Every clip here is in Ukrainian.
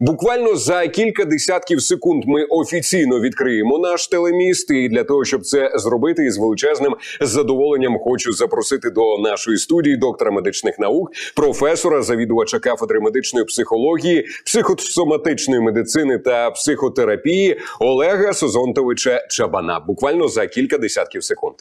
Буквально за кілька десятків секунд ми офіційно відкриємо наш телеміст. І для того, щоб це зробити, із величезним задоволенням хочу запросити до нашої студії доктора медичних наук, професора, завідувача кафедри медичної психології, психосоматичної медицини та психотерапії Олега Созонтовича Чабана. Буквально за кілька десятків секунд.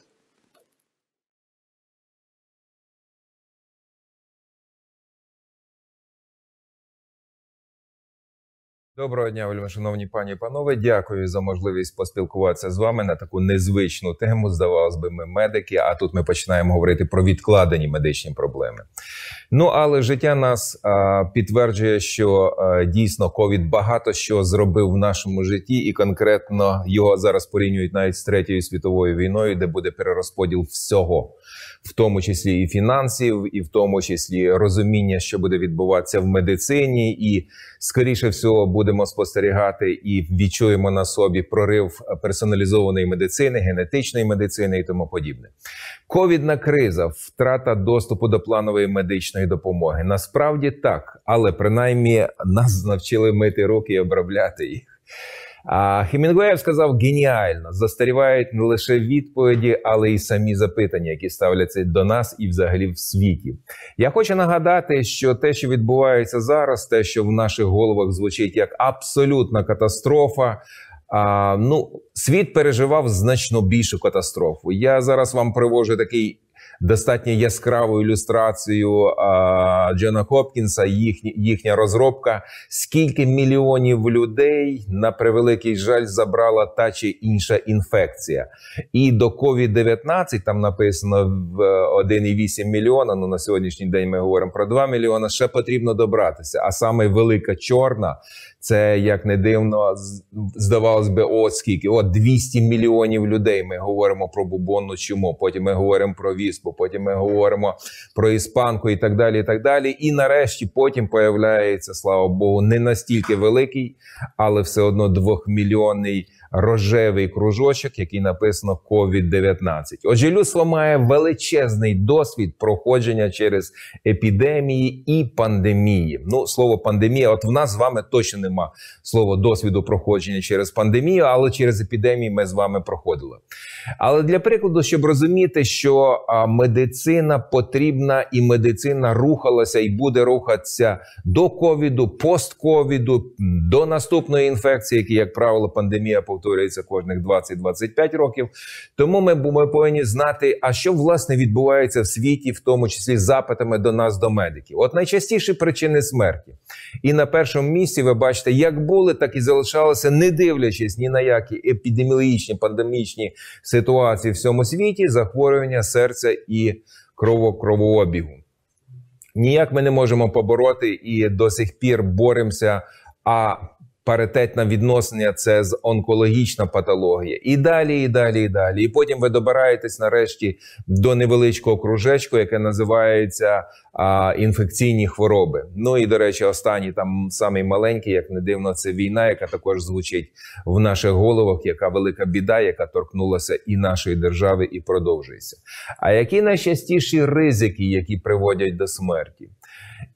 Доброго дня, вельми шановні пані і панове. Дякую за можливість поспілкуватися з вами на таку незвичну тему. Здавалось би, ми медики. А тут ми починаємо говорити про відкладені медичні проблеми. Ну але життя нас а, підтверджує, що а, дійсно ковід багато що зробив в нашому житті, і конкретно його зараз порівнюють навіть з третьою світовою війною, де буде перерозподіл всього в тому числі і фінансів, і в тому числі розуміння, що буде відбуватися в медицині, і скоріше всього будемо спостерігати і відчуємо на собі прорив персоналізованої медицини, генетичної медицини і тому подібне. Ковідна криза, втрата доступу до планової медичної допомоги. Насправді так, але принаймні нас навчили мити руки і обробляти їх. А Хемінгуєв сказав геніально, застарівають не лише відповіді, але й самі запитання, які ставляться до нас і взагалі в світі. Я хочу нагадати, що те, що відбувається зараз, те, що в наших головах звучить як абсолютна катастрофа. А, Ну, світ переживав значно більшу катастрофу. Я зараз вам привожу такий достатньо яскраву ілюстрацію а, Джона Хопкінса, їхня, їхня розробка. Скільки мільйонів людей на превеликий жаль забрала та чи інша інфекція, і до COVID-19 там написано в 1,8 е, мільйона. Ну на сьогоднішній день ми говоримо про 2 мільйона. Ще потрібно добратися. А саме велика чорна це як не дивно, здавалось би, от скільки от 200 мільйонів людей. Ми говоримо про бубонну чуму, Потім ми говоримо про віспу, потім ми говоримо про іспанку і так далі. І так далі. І нарешті потім появляється, слава Богу, не настільки великий, але все одно двохмільйонний рожевий кружочок, який написано COVID-19. Отже, людство має величезний досвід проходження через епідемії і пандемії. Ну, слово пандемія, от в нас з вами точно нема слова досвіду проходження через пандемію, але через епідемії ми з вами проходили. Але для прикладу, щоб розуміти, що медицина потрібна, і медицина рухалася і буде рухатися до ковіду, постковіду, до наступної інфекції, які, як правило, пандемія повинна повторюється кожних 20-25 років. Тому ми, ми повинні знати, а що власне відбувається в світі, в тому числі запитами до нас, до медиків. От найчастіші причини смерті. І на першому місці ви бачите, як були, так і залишалися, не дивлячись ні на які епідеміологічні пандемічні ситуації в всьому світі, захворювання серця і кровокровообігу. Ніяк ми не можемо побороти і до сих пір боремося. А Паритетне відносина це з онкологічна патологія. І далі, і далі, і далі. І потім ви добираєтесь нарешті до невеличкого кружечку, яке називається а, інфекційні хвороби. Ну і до речі, останній там самий маленький, як не дивно, це війна, яка також звучить в наших головах. Яка велика біда, яка торкнулася і нашої держави, і продовжується. А які найчастіші ризики, які приводять до смерті?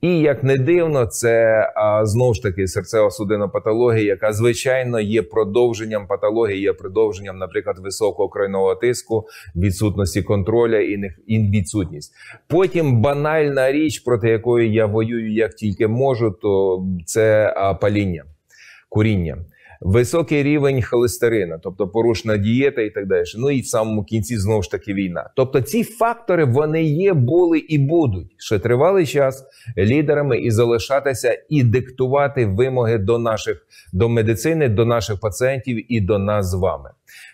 І як не дивно, це знову ж таки серцево-судинна патологія, яка звичайно є продовженням патології, є продовженням, наприклад, високого крайного тиску, відсутності контроля і не і відсутність. Потім банальна річ, проти якої я воюю як тільки можу, то це паління. Куріння високий рівень холестерина, тобто порушена дієта і так далі. Ну і в самому кінці знову ж таки війна. Тобто ці фактори вони є, були і будуть ще тривалий час лідерами і залишатися, і диктувати вимоги до наших до медицини, до наших пацієнтів і до нас з вами.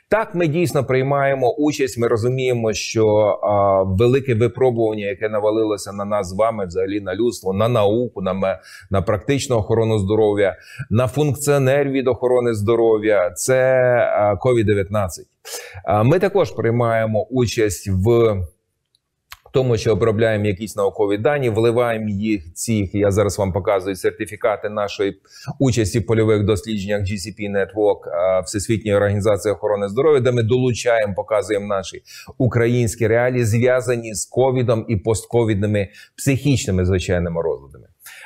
Так, ми дійсно приймаємо участь. Ми розуміємо, що а, велике випробування, яке навалилося на нас з вами, взагалі на людство, на науку, на на практичну охорону здоров'я, на функціонер від охорони здоров'я, це covid 19 Ми також приймаємо участь в тому, що обробляємо якісь наукові дані, вливаємо їх. Ці я зараз вам показую сертифікати нашої участі в польових дослідженнях GCP Network, Всесвітньої організації охорони здоров'я, де ми долучаємо, показуємо наші українські реалії, зв'язані з ковідом і постковідними психічними звичайними розладами.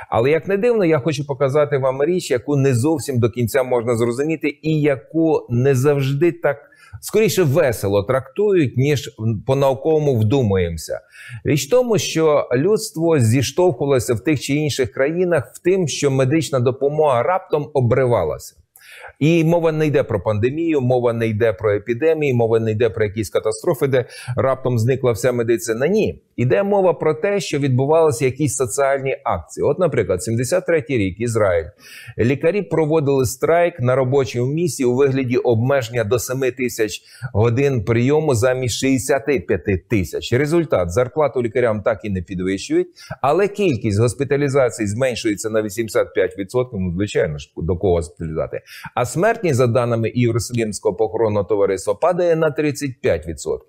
Але як не дивно, я хочу показати вам річ, яку не зовсім до кінця можна зрозуміти, і яку не завжди так скоріше весело трактують, ніж по науковому вдумуємося. Річ в тому, що людство зіштовхувалося в тих чи інших країнах в тим, що медична допомога раптом обривалася. І мова не йде про пандемію, мова не йде про епідемії, мова не йде про якісь катастрофи, де раптом зникла вся медицина. Ні, іде мова про те, що відбувалися якісь соціальні акції. От, наприклад, 73-й рік Ізраїль лікарі проводили страйк на робочому місці у вигляді обмеження до 7 тисяч годин прийому замість 65 тисяч. Результат зарплату лікарям так і не підвищують, але кількість госпіталізацій зменшується на 85%. Ну, звичайно ж до кого госпіталізати. А смертність, за даними Єрусалимського похоронного товариства, падає на 35%.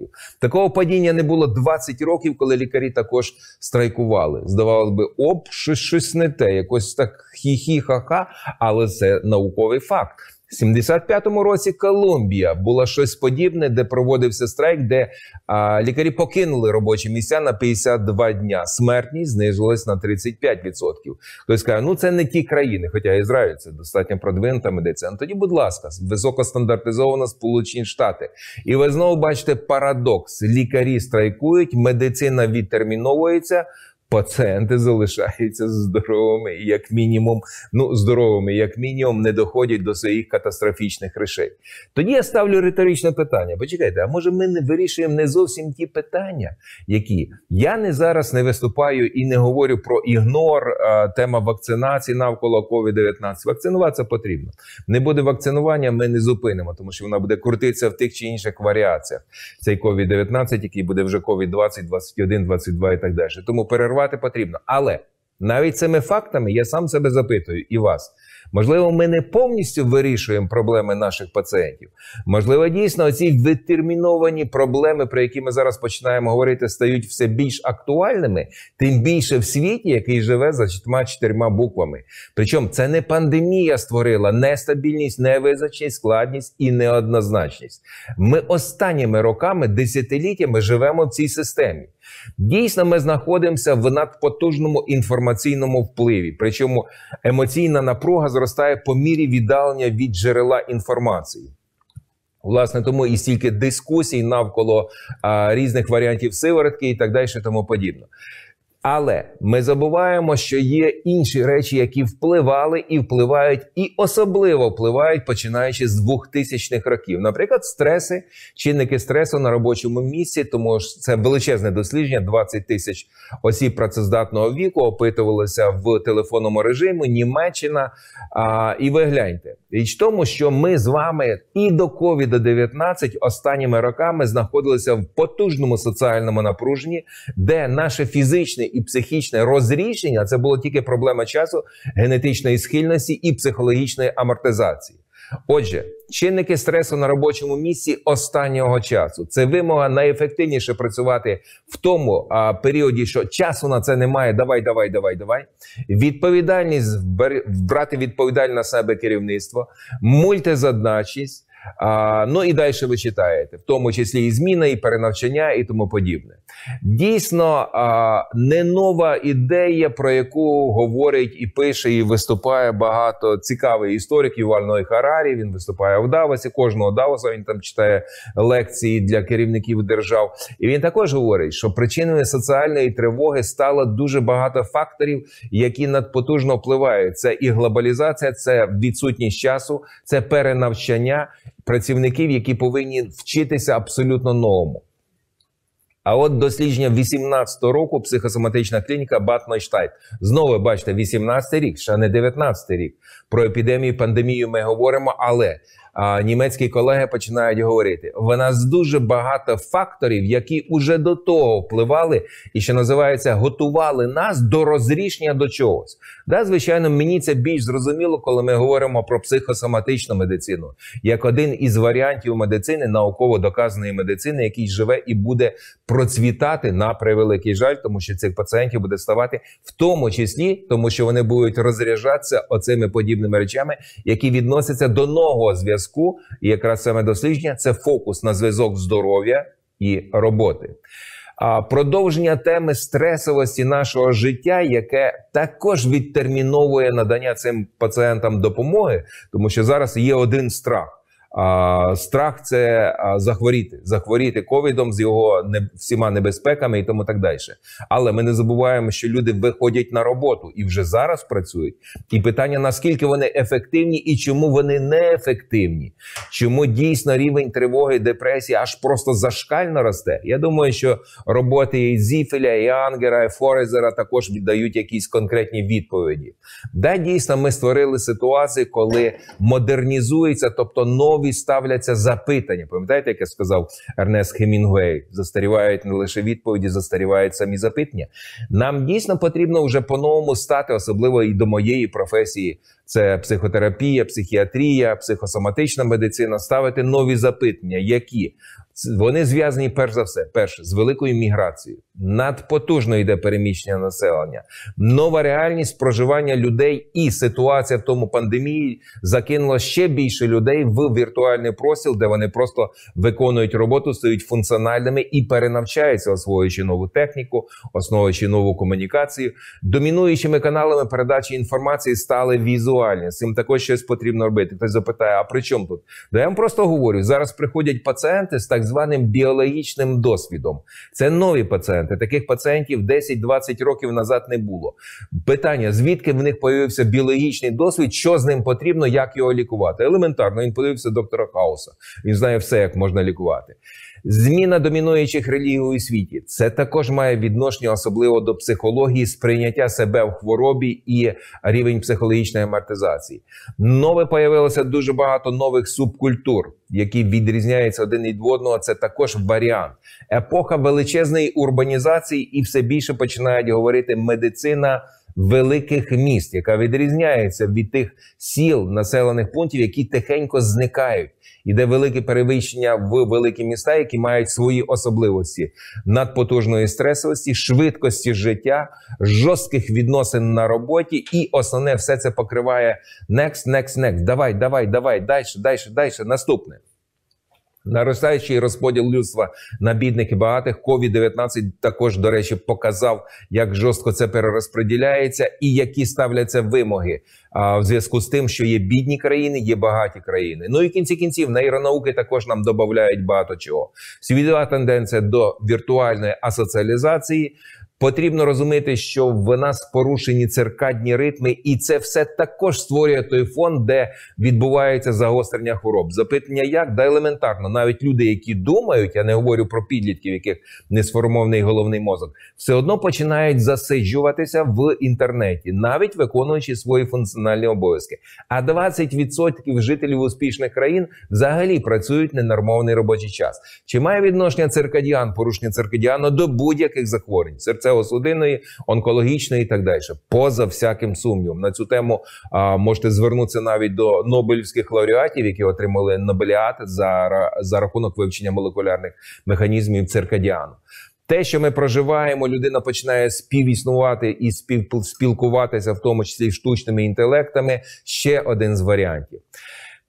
Такого падіння не було 20 років, коли лікарі також страйкували. Здавалось би, об, щось щось не те, якось так хі-хі-ха-ха, але це науковий факт. 75-му році Колумбія було щось подібне, де проводився страйк, де а, лікарі покинули робочі місця на 52 дня. Смертність знизилась на 35%. Хтось каже, ну це не ті країни, хоча Ізраїль це достатньо продвинута медицина. Ну, тоді, будь ласка, високостандартизована Сполучені Штати. І ви знову бачите парадокс: лікарі страйкують, медицина відтерміновується пацієнти залишаються здоровими, як мінімум, ну здоровими, як мінімум, не доходять до своїх катастрофічних рішень. Тоді я ставлю риторичне питання. Почекайте, а може ми не вирішуємо не зовсім ті питання, які я не зараз не виступаю і не говорю про ігнор тема вакцинації навколо covid 19 Вакцинуватися потрібно. Не буде вакцинування, ми не зупинимо, тому що вона буде крутитися в тих чи інших варіаціях. Цей covid 19 який буде вже covid 20 21 22 і так далі. Тому перерва працювати потрібно. Але навіть цими фактами я сам себе запитую і вас. Можливо, ми не повністю вирішуємо проблеми наших пацієнтів. Можливо, дійсно ці детерміновані проблеми, про які ми зараз починаємо говорити, стають все більш актуальними, тим більше в світі, який живе за чотирма чотирма буквами. Причому це не пандемія створила нестабільність, невизначеність, складність і неоднозначність. Ми останніми роками, десятиліттями живемо в цій системі. Дійсно, ми знаходимося в надпотужному інформаційному впливі. Причому емоційна напруга зростає по мірі віддалення від джерела інформації. Власне, тому і стільки дискусій навколо а, різних варіантів сиворотки і так далі, тому подібне. Але ми забуваємо, що є інші речі, які впливали і впливають, і особливо впливають починаючи з 2000-х років. Наприклад, стреси, чинники стресу на робочому місці, тому ж це величезне дослідження. 20 тисяч осіб працездатного віку опитувалися в телефонному режимі Німеччина. А, І ви гляньте, річ тому, що ми з вами і до covid 19 останніми роками знаходилися в потужному соціальному напруженні, де наше фізичне і психічне розрішення це було тільки проблема часу, генетичної схильності і психологічної амортизації. Отже, чинники стресу на робочому місці останнього часу це вимога найефективніше працювати в тому а, періоді, що часу на це немає. Давай, давай, давай, давай. Відповідальність брати відповідальність на себе керівництво, мультизадначість. А, Ну і далі ви читаєте, в тому числі і зміна, і перенавчання, і тому подібне. Дійсно, а, не нова ідея, про яку говорить і пише, і виступає багато цікавий історик Ювальної Харарі. Він виступає в Давосі. Кожного Давоса він там читає лекції для керівників держав. І він також говорить, що причиною соціальної тривоги стало дуже багато факторів, які надпотужно впливають. Це і глобалізація, це відсутність часу, це перенавчання працівників, які повинні вчитися абсолютно новому. А от дослідження 18-го року психосоматична клініка Батнойштайт. Знову бачите, 18-й рік, ще не 19-й рік. Про епідемію, пандемію ми говоримо, але а, німецькі колеги починають говорити. В нас дуже багато факторів, які уже до того впливали, і що називається, готували нас до розрішення до чогось. Да, звичайно, мені це більш зрозуміло, коли ми говоримо про психосоматичну медицину, як один із варіантів медицини, науково доказаної медицини, який живе і буде процвітати на превеликий жаль, тому що цих пацієнтів буде ставати в тому числі, тому що вони будуть розряджатися оцими подібними речами, які відносяться до нового зв'язку зв'язку, і якраз саме дослідження це фокус на зв'язок здоров'я і роботи. А Продовження теми стресовості нашого життя, яке також відтерміновує надання цим пацієнтам допомоги, тому що зараз є один страх. Страх це захворіти, захворіти ковідом з його не всіма небезпеками і тому так далі. Але ми не забуваємо, що люди виходять на роботу і вже зараз працюють. І питання наскільки вони ефективні і чому вони неефективні, чому дійсно рівень тривоги, депресії аж просто зашкально росте. Я думаю, що роботи і Зіфеля, і Ангера, і Форезера також віддають якісь конкретні відповіді. Да, дійсно, ми створили ситуацію, коли модернізується, тобто нові. Богомолові ставляться запитання. Пам'ятаєте, як я сказав Ернест Хемінгуей? Застарівають не лише відповіді, застарівають самі запитання. Нам дійсно потрібно вже по-новому стати, особливо і до моєї професії це психотерапія, психіатрія, психосоматична медицина, ставити нові запитання, які вони зв'язані перш за все, перше з великою міграцією, надпотужно йде переміщення населення, нова реальність проживання людей, і ситуація в тому пандемії закинула ще більше людей в віртуальний простір, де вони просто виконують роботу, стають функціональними і перенавчаються, освоюючи нову техніку, основуючи нову комунікацію. Домінуючими каналами передачі інформації стали візуальні актуальні, з цим також щось потрібно робити. Хтось запитає, а при чому тут? Да я вам просто говорю: зараз приходять пацієнти з так званим біологічним досвідом. Це нові пацієнти. Таких пацієнтів 10-20 років назад не було. Питання: звідки в них появився біологічний досвід, що з ним потрібно, як його лікувати? Елементарно, він подивився доктора Хауса. Він знає все, як можна лікувати. Зміна домінуючих релігій у світі це також має відношення, особливо до психології, сприйняття себе в хворобі і рівень психологічної мертвості приватизації. Нове появилося дуже багато нових субкультур, які відрізняються один від одного. Це також варіант. Епоха величезної урбанізації, і все більше починають говорити медицина великих міст, яка відрізняється від тих сіл населених пунктів, які тихенько зникають. Іде велике перевищення в великі міста, які мають свої особливості надпотужної стресовості, швидкості життя, жорстких відносин на роботі, і основне все це покриває next, next, next. Давай, давай, давай, далі, дальше, далі, наступне. Наростаючий розподіл людства на бідних і багатих COVID-19 також, до речі, показав, як жорстко це перерозподіляється і які ставляться вимоги а, в зв'язку з тим, що є бідні країни, є багаті країни. Ну і в кінці кінців нейронауки також нам додають багато чого. Світова тенденція до віртуальної асоціалізації. Потрібно розуміти, що в нас порушені циркадні ритми, і це все також створює той фон, де відбувається загострення хвороб. Запитання як да елементарно, навіть люди, які думають, я не говорю про підлітків, яких не сформований головний мозок, все одно починають засиджуватися в інтернеті, навіть виконуючи свої функціональні обов'язки. А 20% жителів успішних країн взагалі працюють ненормований робочий час. Чи має відношення циркадіан порушення циркадіану до будь-яких захворювань? Серце серцево-судинної, онкологічної і так далі. Поза всяким сумнівом на цю тему а, можете звернутися навіть до Нобелівських лауреатів, які отримали Нобеліат за за рахунок вивчення молекулярних механізмів циркадіану. Те, що ми проживаємо, людина починає співіснувати і спілкуватися, в тому числі штучними інтелектами. Ще один з варіантів.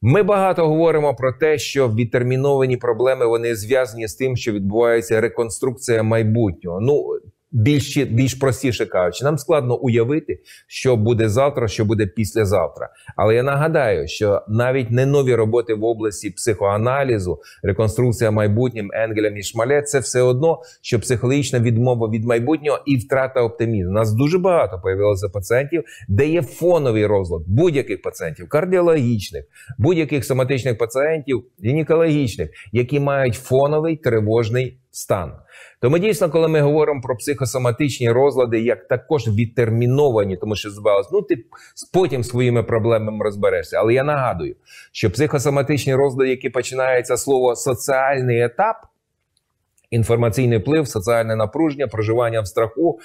Ми багато говоримо про те, що відтерміновані проблеми вони зв'язані з тим, що відбувається реконструкція майбутнього. Ну більш більш простіше кажучи, нам складно уявити, що буде завтра, що буде післязавтра. Але я нагадаю, що навіть не нові роботи в області психоаналізу, реконструкція майбутнім Енгеля Мішмале це все одно, що психологічна відмова від майбутнього і втрата оптимізму. У Нас дуже багато появилося пацієнтів, де є фоновий розлад будь-яких пацієнтів, кардіологічних, будь-яких соматичних пацієнтів, гінекологічних, які мають фоновий тривожний стан. Тому дійсно, коли ми говоримо про психосоматичні розлади, як також відтерміновані, тому що здавалося, ну ти потім своїми проблемами розберешся. Але я нагадую, що психосоматичні розлади, які починаються слово соціальний етап інформаційний вплив, соціальне напруження, проживання в страху,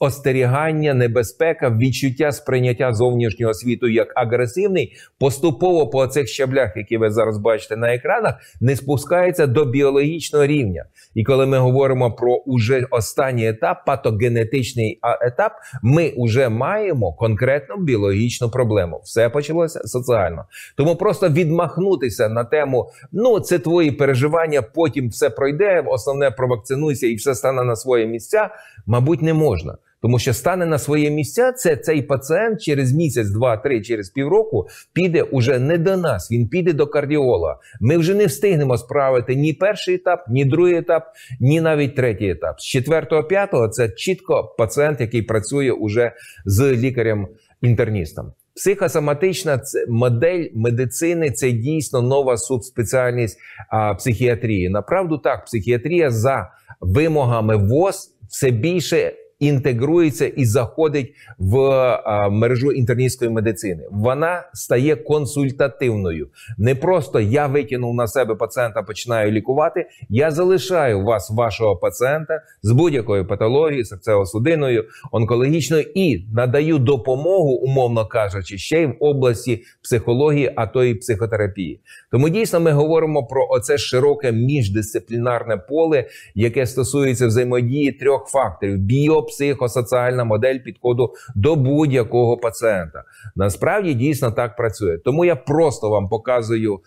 остерігання, небезпека, відчуття сприйняття зовнішнього світу як агресивний, поступово по цих щаблях, які ви зараз бачите на екранах, не спускається до біологічного рівня. І коли ми говоримо про уже останній етап, патогенетичний етап, ми вже маємо конкретну біологічну проблему. Все почалося соціально. Тому просто відмахнутися на тему, ну це твої переживання, потім все пройде пройде, основне провакцинуйся і все стане на своє місця, мабуть, не можна. Тому що стане на своє місця, це цей пацієнт через місяць, два, три, через півроку піде уже не до нас. Він піде до кардіолога. Ми вже не встигнемо справити ні перший етап, ні другий етап, ні навіть третій етап. З четвертого, п'ятого це чітко пацієнт, який працює уже з лікарем-інтерністом. Психосоматична модель медицини це дійсно нова субспеціальність психіатрії. Направду так, психіатрія за вимогами ВОЗ все більше інтегрується і заходить в е, мережу інтерністської медицини. Вона стає консультативною. Не просто я витягнув на себе пацієнта, починаю лікувати. Я залишаю вас, вашого пацієнта, з будь-якою патологією, серцево-судиною, онкологічною і надаю допомогу, умовно кажучи, ще й в області психології, а то й психотерапії. Тому дійсно ми говоримо про оце широке міждисциплінарне поле, яке стосується взаємодії трьох факторів: біо психосоціальна модель підходу до будь-якого пацієнта. Насправді дійсно так працює. Тому я просто вам показую,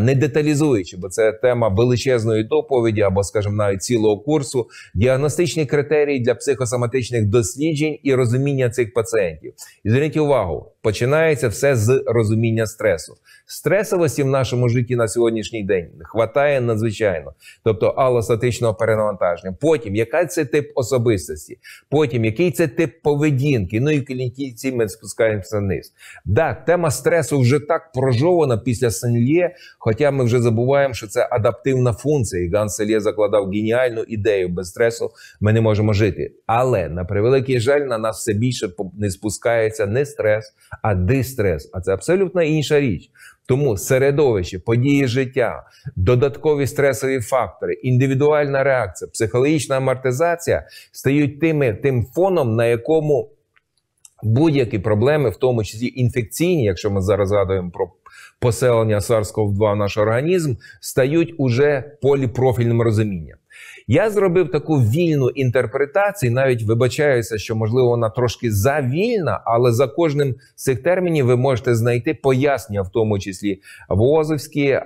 не деталізуючи, бо це тема величезної доповіді або, скажімо, навіть цілого курсу, діагностичні критерії для психосоматичних досліджень і розуміння цих пацієнтів. І зверніть увагу починається все з розуміння стресу. Стресовості в нашому житті на сьогоднішній день хватає надзвичайно, тобто алостатичного перенавантаження. Потім яка це тип особистості, потім який це тип поведінки. Ну і в ми спускаємося вниз. Так, тема стресу вже так прожована після Сенлє, хоча ми вже забуваємо, що це адаптивна функція. І Ган Сельє закладав геніальну ідею без стресу. Ми не можемо жити. Але на превеликий жаль, на нас все більше не спускається не стрес а дистрес. А це абсолютно інша річ. Тому середовище, події життя, додаткові стресові фактори, індивідуальна реакція, психологічна амортизація стають тими, тим фоном, на якому будь-які проблеми, в тому числі інфекційні, якщо ми зараз згадуємо про поселення sars cov 2 в наш організм, стають уже поліпрофільним розумінням. Я зробив таку вільну інтерпретацію, навіть вибачаюся, що можливо вона трошки завільна, але за кожним з цих термінів ви можете знайти пояснення, в тому числі вузовські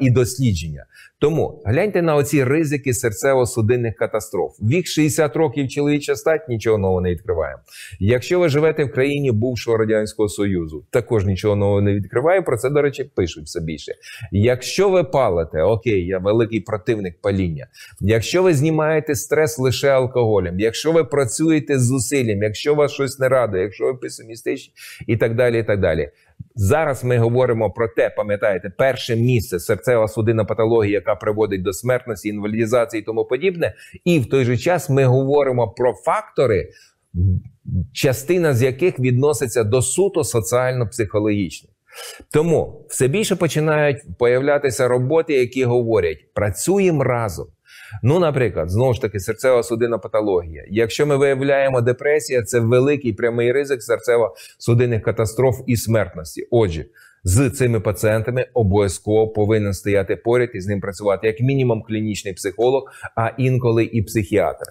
і дослідження. Тому гляньте на оці ризики серцево-судинних катастроф. Вік 60 років чоловіча стать нічого нового не відкриває. Якщо ви живете в країні бувшого радянського союзу, також нічого нового не відкриває. Про це до речі, пишуть все більше. Якщо ви палите, окей, я великий противник паління. Якщо ви знімаєте стрес лише алкоголем, якщо ви працюєте з зусиллям, якщо вас щось не радує, якщо ви песимістичні і так далі. і так далі. Зараз ми говоримо про те, пам'ятаєте, перше місце серцева судина патологія, яка приводить до смертності, інвалідізації і тому подібне. І в той же час ми говоримо про фактори, частина з яких відноситься до суто соціально-психологічних. Тому все більше починають появлятися роботи, які говорять: працюємо разом, Ну, наприклад, знову ж таки, серцево-судинна патологія. Якщо ми виявляємо депресія, це великий прямий ризик серцево-судинних катастроф і смертності. Отже, з цими пацієнтами обов'язково повинен стояти поряд і з ним працювати як мінімум клінічний психолог, а інколи і психіатр.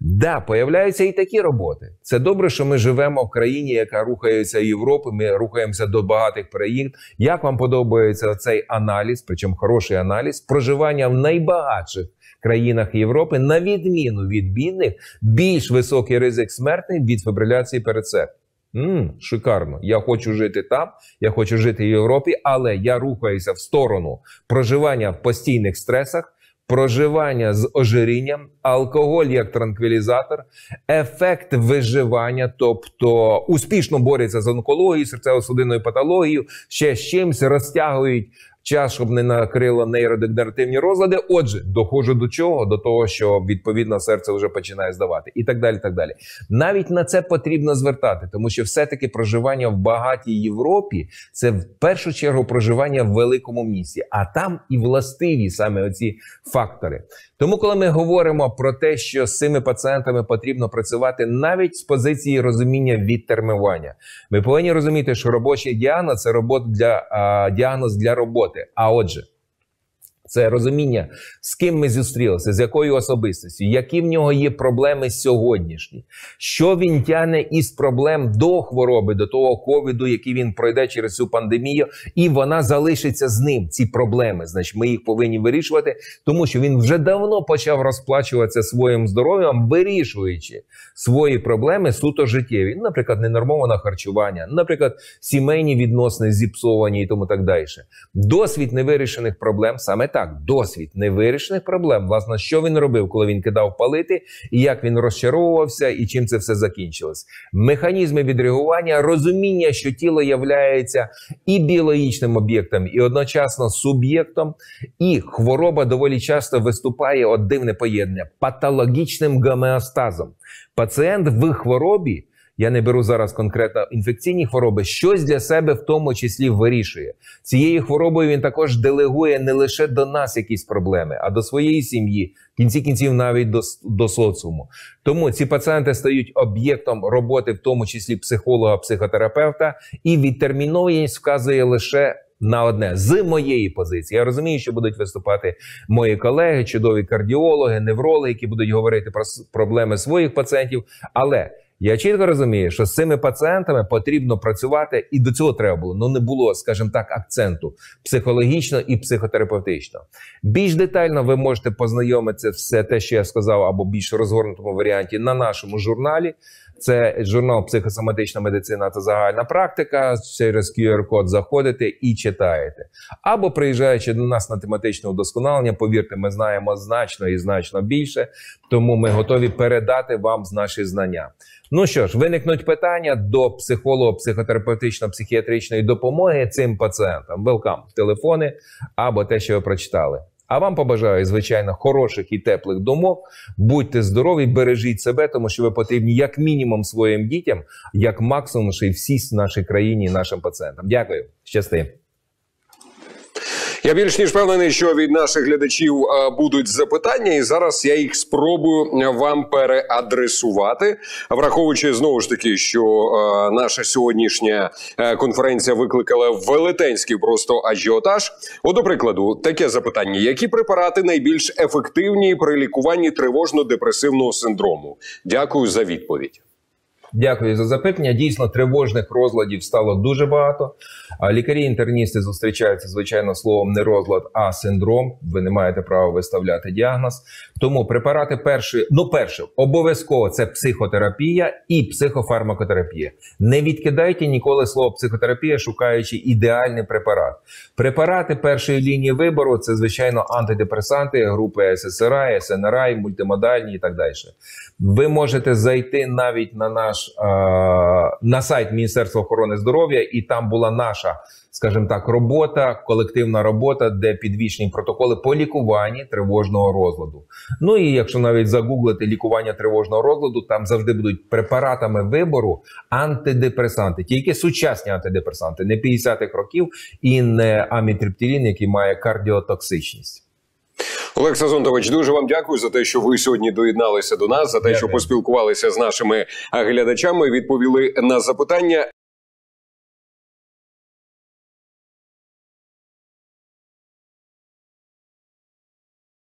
Да, появляються і такі роботи. Це добре, що ми живемо в країні, яка рухається Європи. Ми рухаємося до багатих країн. Як вам подобається цей аналіз, причому хороший аналіз проживання в найбагатших країнах Європи, на відміну від бідних, більш високий ризик смерті від фібриляції передсердя. Mm, шикарно, я хочу жити там, я хочу жити в Європі, але я рухаюся в сторону проживання в постійних стресах, проживання з ожирінням, алкоголь як транквілізатор, ефект виживання, тобто успішно борються з онкологією, серцево-судинною патологією, ще з чимось розтягують час, щоб не накрило нейродегенеративні розлади. Отже, доходжу до чого? До того, що відповідно серце вже починає здавати, і так далі. Так далі. Навіть на це потрібно звертати, тому що все-таки проживання в багатій Європі це в першу чергу проживання в великому місті, а там і властиві саме оці фактори. Тому, коли ми говоримо про те, що з цими пацієнтами потрібно працювати навіть з позиції розуміння відтермивання, ми повинні розуміти, що робочий діагноз це робот для а, діагноз для роботи. А отже, це розуміння, з ким ми зустрілися, з якою особистістю, які в нього є проблеми сьогоднішні, що він тягне із проблем до хвороби, до того ковіду, який він пройде через цю пандемію, і вона залишиться з ним. Ці проблеми, значить, ми їх повинні вирішувати, тому що він вже давно почав розплачуватися своїм здоров'ям, вирішуючи свої проблеми суто життєві, наприклад, ненормоване харчування, наприклад, сімейні відносини зіпсовані і тому так далі. Досвід невирішених проблем саме так, досвід невирішених проблем. Власне, що він робив, коли він кидав палити, і як він розчаровувався, і чим це все закінчилось. Механізми відреагування, розуміння, що тіло являється і біологічним об'єктом, і одночасно суб'єктом, і хвороба доволі часто виступає от дивне поєднання патологічним гомеостазом. Пацієнт в хворобі. Я не беру зараз конкретно інфекційні хвороби. Щось для себе в тому числі вирішує цією хворобою. Він також делегує не лише до нас якісь проблеми, а до своєї сім'ї, в кінці кінців, навіть до до соціуму. Тому ці пацієнти стають об'єктом роботи, в тому числі психолога, психотерапевта, і відтерміновість вказує лише. На одне з моєї позиції я розумію, що будуть виступати мої колеги, чудові кардіологи, неврологи, які будуть говорити про проблеми своїх пацієнтів. Але я чітко розумію, що з цими пацієнтами потрібно працювати, і до цього треба було. але ну, не було, скажімо так, акценту психологічно і психотерапевтично. Більш детально ви можете познайомитися все те, що я сказав, або більш розгорнутому варіанті на нашому журналі. Це журнал Психосоматична медицина та загальна практика. Через QR-код заходите і читаєте. Або приїжджаючи до нас на тематичне удосконалення, повірте, ми знаємо значно і значно більше тому ми готові передати вам наші знання. Ну що ж, виникнуть питання до психолого психотерапевтично-психіатричної допомоги цим пацієнтам. Велкам, телефони або те, що ви прочитали. А вам побажаю, звичайно, хороших і теплих думок. Будьте здорові, бережіть себе, тому що ви потрібні як мінімум своїм дітям, як максимум ще й всій нашій країні нашим пацієнтам. Дякую, щасти. Я більш ніж впевнений, що від наших глядачів е, будуть запитання, і зараз я їх спробую вам переадресувати, враховуючи знову ж таки, що е, наша сьогоднішня е, конференція викликала велетенський просто ажіотаж. От, до прикладу, таке запитання: які препарати найбільш ефективні при лікуванні тривожно-депресивного синдрому? Дякую за відповідь. Дякую за запитання. Дійсно, тривожних розладів стало дуже багато. Лікарі-інтерністи зустрічаються звичайно словом не розлад, а синдром. Ви не маєте права виставляти діагноз. Тому препарати першої, ну перше, обов'язково це психотерапія і психофармакотерапія. Не відкидайте ніколи слово психотерапія, шукаючи ідеальний препарат. Препарати першої лінії вибору це звичайно антидепресанти, групи ССРА, СНРА, мультимодальні і так далі. Ви можете зайти навіть на наш е, на сайт Міністерства охорони здоров'я, і там була наша, скажімо так, робота, колективна робота, де підвішені протоколи по лікуванні тривожного розладу. Ну і якщо навіть загуглити лікування тривожного розладу, там завжди будуть препаратами вибору антидепресанти, тільки сучасні антидепресанти, не 50-х років і не амітриптилін, який має кардіотоксичність. Олег Сазонтович, дуже вам дякую за те, що ви сьогодні доєдналися до нас, за те, що поспілкувалися з нашими е, глядачами, відповіли на запитання.